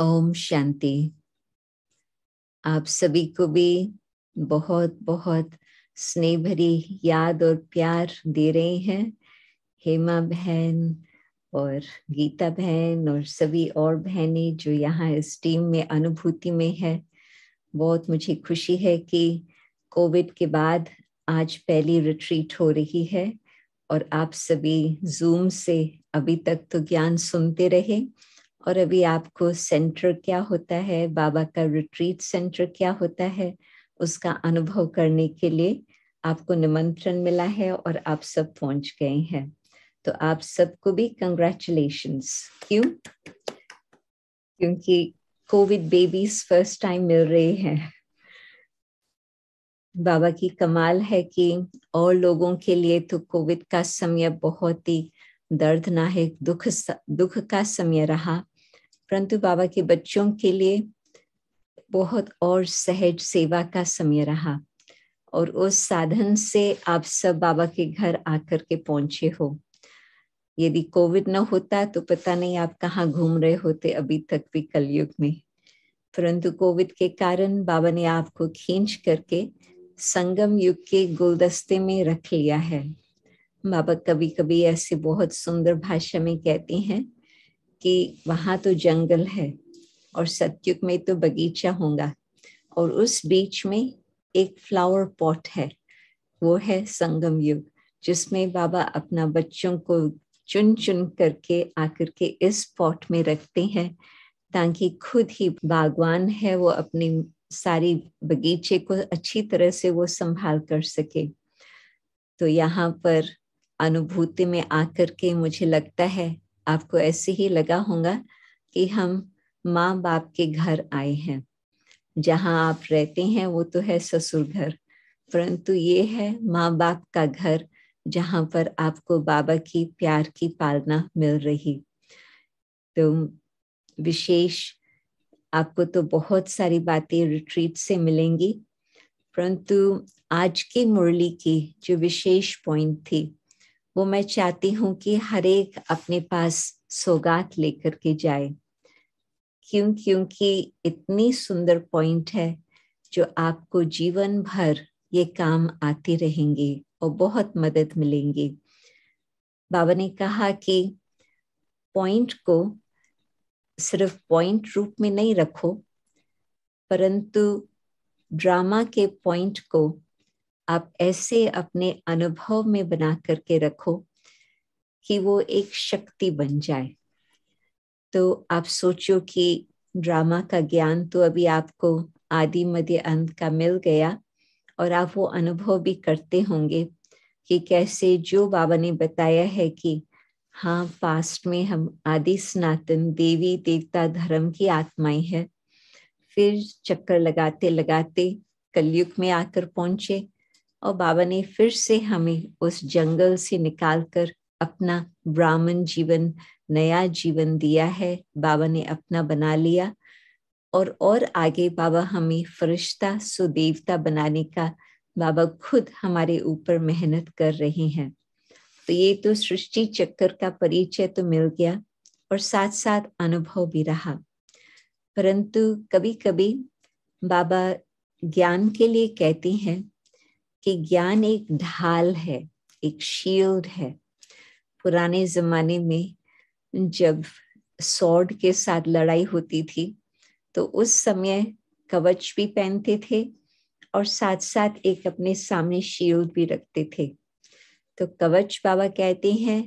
ओम शांति आप सभी को भी बहुत बहुत स्नेह भरी याद और प्यार दे रहे हैं हेमा बहन और गीता बहन और सभी और बहनें जो यहाँ इस टीम में अनुभूति में है बहुत मुझे खुशी है कि कोविड के बाद आज पहली रिट्रीट हो रही है और आप सभी जूम से अभी तक तो ज्ञान सुनते रहे और अभी आपको सेंटर क्या होता है बाबा का रिट्रीट सेंटर क्या होता है उसका अनुभव करने के लिए आपको निमंत्रण मिला है और आप सब पहुंच गए हैं तो आप सबको भी कंग्रेचुलेश क्यों क्योंकि कोविड बेबीज फर्स्ट टाइम मिल रहे हैं बाबा की कमाल है कि और लोगों के लिए तो कोविड का समय बहुत ही दर्द ना है दुख दुख का समय रहा परंतु बाबा के बच्चों के लिए बहुत और सहज सेवा का समय रहा और उस साधन से आप सब बाबा के घर आकर के पहुंचे हो यदि कोविड न होता तो पता नहीं आप कहाँ घूम रहे होते अभी तक भी कलयुग में परंतु कोविड के कारण बाबा ने आपको खींच करके संगम युग के गुलदस्ते में रख लिया है बाबा कभी कभी ऐसे बहुत सुंदर भाषा में कहती हैं कि वहां तो जंगल है और सत्युग में तो बगीचा होगा और उस बीच में एक फ्लावर पॉट है वो है संगम युग जिसमें बाबा अपना बच्चों को चुन चुन करके आकर के इस पॉट में रखते हैं ताकि खुद ही बागवान है वो अपनी सारी बगीचे को अच्छी तरह से वो संभाल कर सके तो यहाँ पर अनुभूति में आकर के मुझे लगता है आपको ऐसे ही लगा होगा कि हम माँ बाप के घर आए हैं जहाँ आप रहते हैं वो तो है ससुर घर परंतु ये है माँ बाप का घर जहाँ पर आपको बाबा की प्यार की पालना मिल रही तो विशेष आपको तो बहुत सारी बातें रिट्रीट से मिलेंगी परंतु आज की मुरली की जो विशेष पॉइंट थी वो मैं चाहती हूँ कि हर एक अपने पास सौगात लेकर के जाए क्यों क्योंकि इतनी सुंदर पॉइंट है जो आपको जीवन भर ये काम आते रहेंगे और बहुत मदद मिलेंगी बाबा ने कहा कि पॉइंट को सिर्फ पॉइंट रूप में नहीं रखो परंतु ड्रामा के पॉइंट को आप ऐसे अपने अनुभव में बना करके रखो कि वो एक शक्ति बन जाए तो आप सोचो कि ड्रामा का ज्ञान तो अभी आपको आदि मध्य अंत का मिल गया और आप वो अनुभव भी करते होंगे कि कैसे जो बाबा ने बताया है कि हाँ पास्ट में हम आदि सनातन देवी देवता धर्म की आत्माएं हैं फिर चक्कर लगाते लगाते कलयुग में आकर पहुंचे और बाबा ने फिर से हमें उस जंगल से निकालकर अपना ब्राह्मण जीवन नया जीवन दिया है बाबा ने अपना बना लिया और और आगे बाबा हमें फरिश्ता सुदेवता बनाने का बाबा खुद हमारे ऊपर मेहनत कर रहे हैं तो ये तो सृष्टि चक्कर का परिचय तो मिल गया और साथ साथ अनुभव भी रहा परंतु कभी कभी बाबा ज्ञान के लिए कहते हैं कि ज्ञान एक ढाल है एक शील्ड है पुराने जमाने में जब सॉर्ड के साथ लड़ाई होती थी तो उस समय कवच भी पहनते थे और साथ साथ एक अपने सामने शील्ड भी रखते थे तो कवच बाबा कहते हैं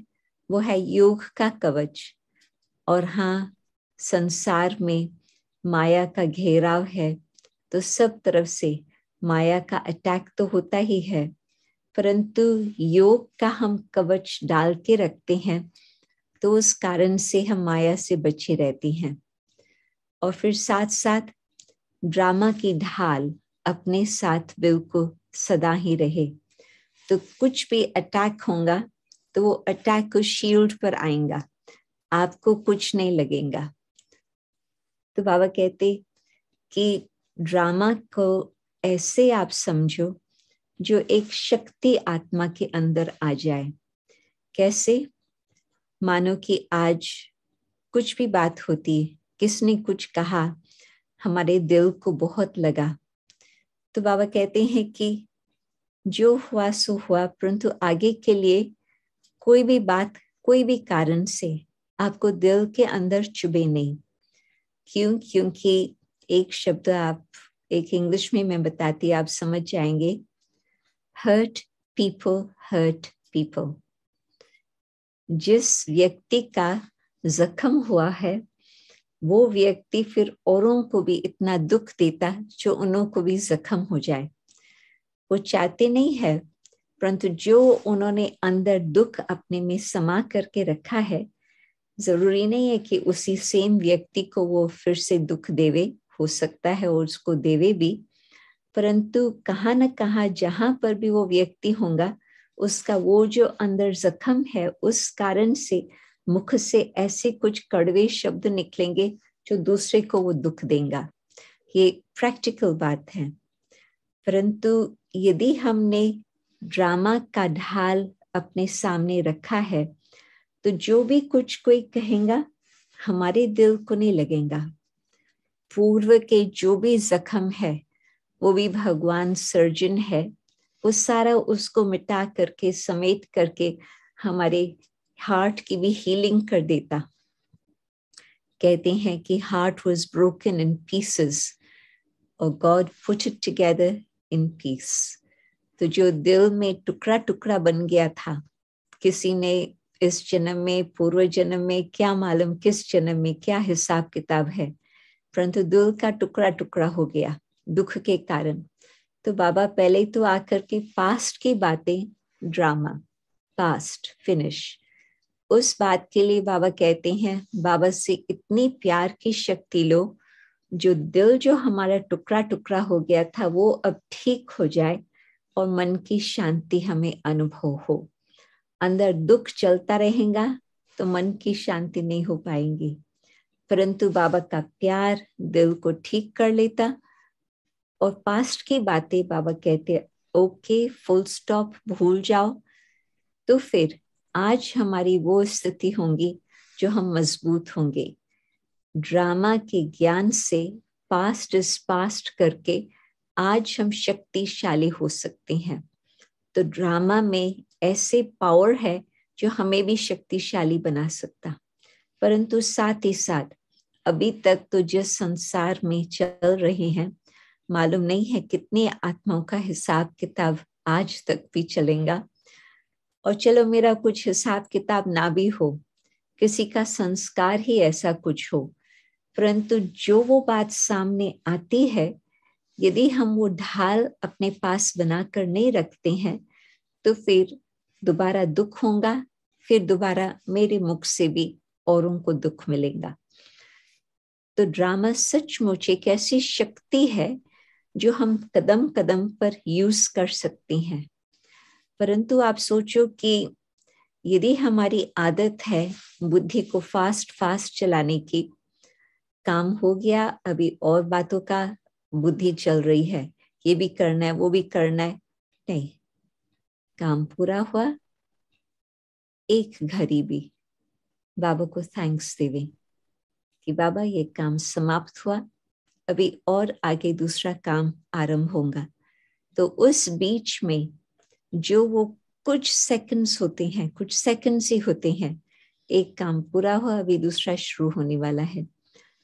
वो है योग का कवच और हाँ संसार में माया का घेराव है तो सब तरफ से माया का अटैक तो होता ही है परंतु योग का हम कवच डाल के रखते हैं तो उस कारण से हम माया से बचे रहती हैं और फिर साथ साथ ड्रामा की ढाल अपने साथ बिल्कुल सदा ही रहे तो कुछ भी अटैक होगा तो वो अटैक को शील्ड पर आएगा आपको कुछ नहीं लगेगा तो बाबा कहते कि ड्रामा को ऐसे आप समझो जो एक शक्ति आत्मा के अंदर आ जाए कैसे मानो कि आज कुछ भी बात होती है किसने कुछ कहा हमारे दिल को बहुत लगा तो बाबा कहते हैं कि जो हुआ सो हुआ परंतु आगे के लिए कोई भी बात कोई भी कारण से आपको दिल के अंदर चुभे नहीं क्यों क्योंकि एक शब्द आप एक इंग्लिश में मैं बताती आप समझ जाएंगे हर्ट पीपल हर्ट पीपल जिस व्यक्ति का जख्म हुआ है वो व्यक्ति फिर औरों को भी इतना दुख देता जो उन्हों को भी जख्म हो जाए वो चाहते नहीं है परंतु जो उन्होंने अंदर दुख अपने में समा करके रखा है जरूरी नहीं है कि उसी सेम व्यक्ति को वो फिर से दुख देवे हो सकता है और उसको देवे भी परंतु कहाँ न कहाँ जहां पर भी वो व्यक्ति होगा उसका वो जो अंदर जख्म है उस कारण से मुख से ऐसे कुछ कड़वे शब्द निकलेंगे जो दूसरे को वो दुख देगा ये प्रैक्टिकल बात है परंतु यदि हमने ड्रामा का ढाल अपने सामने रखा है तो जो भी कुछ कोई कहेगा हमारे दिल को नहीं लगेगा पूर्व के जो भी जख्म है वो भी भगवान सर्जन है वो सारा उसको मिटा करके समेट करके हमारे हार्ट की भी हीलिंग कर देता कहते हैं कि heart was broken in pieces और God put it together in piece तो जो दिल में टुकड़ा टुकड़ा बन गया था किसी ने इस जन्म में पूर्व जन्म में क्या मालूम किस जन्म में क्या हिसाब किताब है परंतु दिल का टुकड़ा टुकड़ा हो गया दुख के कारण तो बाबा पहले तो आकर के पास्ट की बातें ड्रामा पास्ट फिनिश उस बात के लिए बाबा कहते हैं बाबा से इतनी प्यार की शक्ति लो जो दिल जो हमारा टुकड़ा टुकड़ा हो गया था वो अब ठीक हो जाए और मन की शांति हमें अनुभव हो अंदर दुख चलता रहेगा तो मन की शांति नहीं हो पाएंगी परंतु बाबा का प्यार दिल को ठीक कर लेता और पास्ट की बातें बाबा कहते ओके फुल स्टॉप भूल जाओ तो फिर आज हमारी वो स्थिति होंगी जो हम मजबूत होंगे ड्रामा के ज्ञान से पास्ट इज पास्ट करके आज हम शक्तिशाली हो सकते हैं तो ड्रामा में ऐसे पावर है जो हमें भी शक्तिशाली बना सकता परंतु साथ ही साथ अभी तक तो जिस संसार में चल रहे हैं मालूम नहीं है कितने आत्माओं का हिसाब किताब आज तक भी चलेगा और चलो मेरा कुछ हिसाब किताब ना भी हो किसी का संस्कार ही ऐसा कुछ हो परंतु जो वो बात सामने आती है यदि हम वो ढाल अपने पास बना कर नहीं रखते हैं तो फिर दोबारा दुख होगा फिर दोबारा मेरे मुख से भी औरों को दुख मिलेगा तो ड्रामा सचमुच एक ऐसी शक्ति है जो हम कदम कदम पर यूज कर सकती हैं परंतु आप सोचो कि यदि हमारी आदत है बुद्धि को फास्ट फास्ट चलाने की काम हो गया अभी और बातों का बुद्धि चल रही है ये भी करना है वो भी करना है नहीं काम पूरा हुआ एक घड़ी भी बाबा को थैंक्स देवें कि बाबा ये काम समाप्त हुआ अभी और आगे दूसरा काम आरंभ होगा तो उस बीच में जो वो कुछ सेकंड्स होते हैं कुछ सेकंड्स ही होते हैं एक काम पूरा हुआ अभी दूसरा शुरू होने वाला है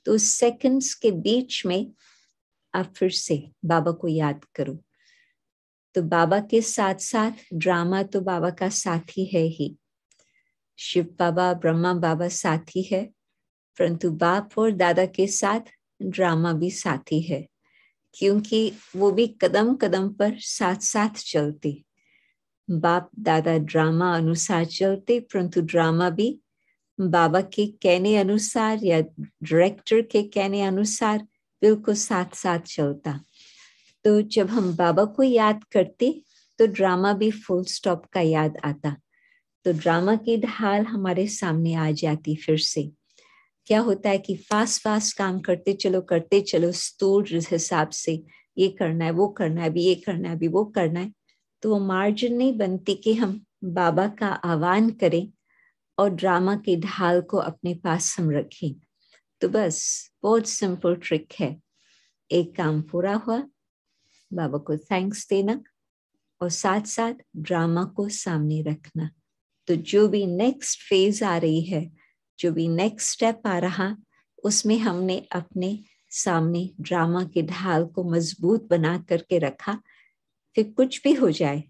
तो सेकंड्स के बीच में आप फिर से बाबा को याद करो तो बाबा के साथ साथ ड्रामा तो बाबा का साथी है ही शिव बाबा ब्रह्मा बाबा साथी है परंतु बाप और दादा के साथ ड्रामा भी साथी है क्योंकि वो भी कदम कदम पर साथ साथ चलते बाप दादा ड्रामा अनुसार चलते परंतु ड्रामा भी बाबा के कहने अनुसार या डायरेक्टर के कहने अनुसार बिल्कुल साथ साथ चलता तो जब हम बाबा को याद करते तो ड्रामा भी फुल स्टॉप का याद आता तो ड्रामा की ढाल हमारे सामने आ जाती फिर से क्या होता है कि फास्ट फास्ट काम करते चलो करते चलो स्टोर हिसाब से ये करना है वो करना है अभी ये करना है अभी वो करना है तो वो मार्जिन नहीं बनती कि हम बाबा का आह्वान करें और ड्रामा की ढाल को अपने पास हम रखें तो बस बहुत सिंपल ट्रिक है एक काम पूरा हुआ बाबा को थैंक्स देना और साथ साथ ड्रामा को सामने रखना तो जो भी नेक्स्ट फेज आ रही है जो भी नेक्स्ट स्टेप आ रहा उसमें हमने अपने सामने ड्रामा के ढाल को मजबूत बना करके रखा फिर कुछ भी हो जाए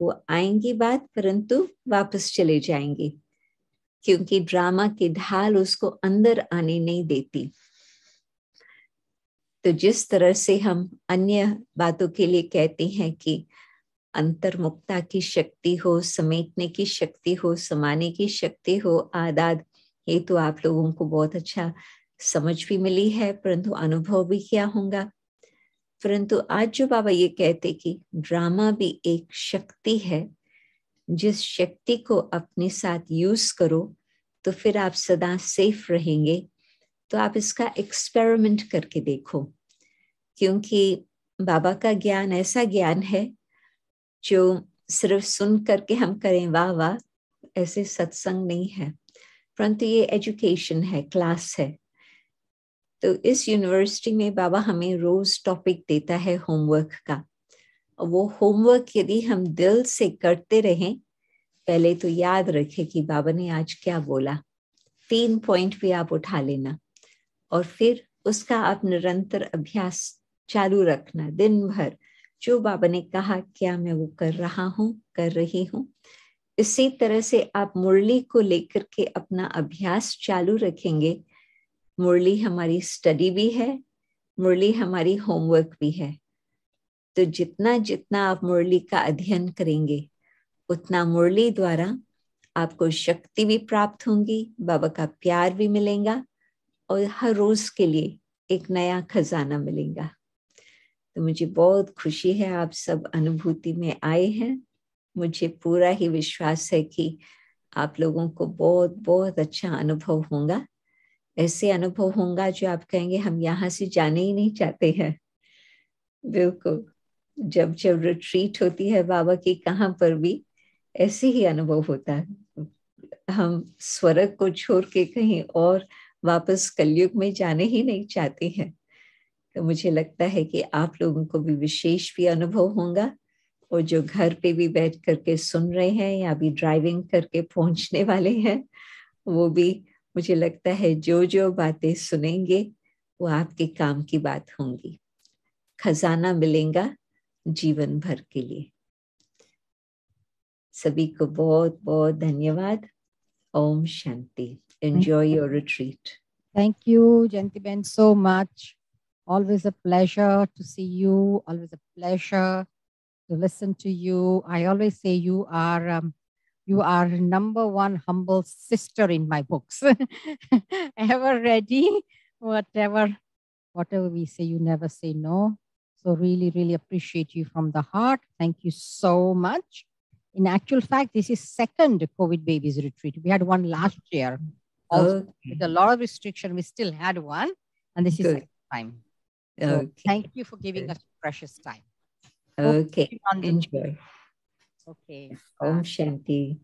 वो आएंगी बात परंतु वापस चले जाएंगे क्योंकि ड्रामा की ढाल उसको अंदर आने नहीं देती तो जिस तरह से हम अन्य बातों के लिए कहते हैं कि अंतर्मुक्ता की शक्ति हो समेटने की शक्ति हो समाने की शक्ति हो आदाद ये तो आप लोगों को बहुत अच्छा समझ भी मिली है परंतु अनुभव भी किया होगा परंतु आज जो बाबा ये कहते कि ड्रामा भी एक शक्ति है जिस शक्ति को अपने साथ यूज करो तो फिर आप सदा सेफ रहेंगे तो आप इसका एक्सपेरिमेंट करके देखो क्योंकि बाबा का ज्ञान ऐसा ज्ञान है जो सिर्फ सुन करके हम करें वाह वाह ऐसे सत्संग नहीं है परंतु ये एजुकेशन है क्लास है तो इस यूनिवर्सिटी में बाबा हमें रोज टॉपिक देता है होमवर्क का और वो होमवर्क यदि हम दिल से करते रहें पहले तो याद रखें कि बाबा ने आज क्या बोला तीन पॉइंट भी आप उठा लेना और फिर उसका आप निरंतर अभ्यास चालू रखना दिन भर जो बाबा ने कहा क्या मैं वो कर रहा हूँ कर रही हूँ इसी तरह से आप मुरली को लेकर के अपना अभ्यास चालू रखेंगे मुरली हमारी स्टडी भी है मुरली हमारी होमवर्क भी है तो जितना जितना आप मुरली का अध्ययन करेंगे उतना मुरली द्वारा आपको शक्ति भी प्राप्त होंगी बाबा का प्यार भी मिलेगा और हर रोज के लिए एक नया खजाना मिलेगा तो मुझे बहुत खुशी है आप सब अनुभूति में आए हैं मुझे पूरा ही विश्वास है कि आप लोगों को बहुत बहुत अच्छा अनुभव होगा ऐसे अनुभव होगा जो आप कहेंगे हम यहाँ से जाने ही नहीं चाहते हैं बिल्कुल जब जब रिट्रीट होती है बाबा की कहाँ पर भी ऐसे ही अनुभव होता है हम स्वर्ग को छोड़ के कहीं और वापस कलयुग में जाने ही नहीं चाहते हैं तो मुझे लगता है कि आप लोगों को भी विशेष भी अनुभव होगा और जो घर पे भी बैठ करके सुन रहे हैं या अभी ड्राइविंग करके पहुंचने वाले हैं वो भी मुझे लगता है जो जो बातें सुनेंगे वो आपके काम की बात होंगी खजाना मिलेगा जीवन भर के लिए सभी को बहुत बहुत धन्यवाद ओम शांति enjoy your retreat thank you Jayanti ben so much always a pleasure to see you always a pleasure to listen to you. I always say you are um, you are number one humble sister in my books. Ever ready, whatever whatever we say, you never say no. So really, really appreciate you from the heart. Thank you so much. In actual fact, this is second COVID babies retreat. We had one last year. Oh. Also, okay. with a lot of restriction, we still had one, and this Good. is time. So okay. thank you for giving Good. us precious time. Oh, okay. okay. Enjoy. Okay. Om Shanti.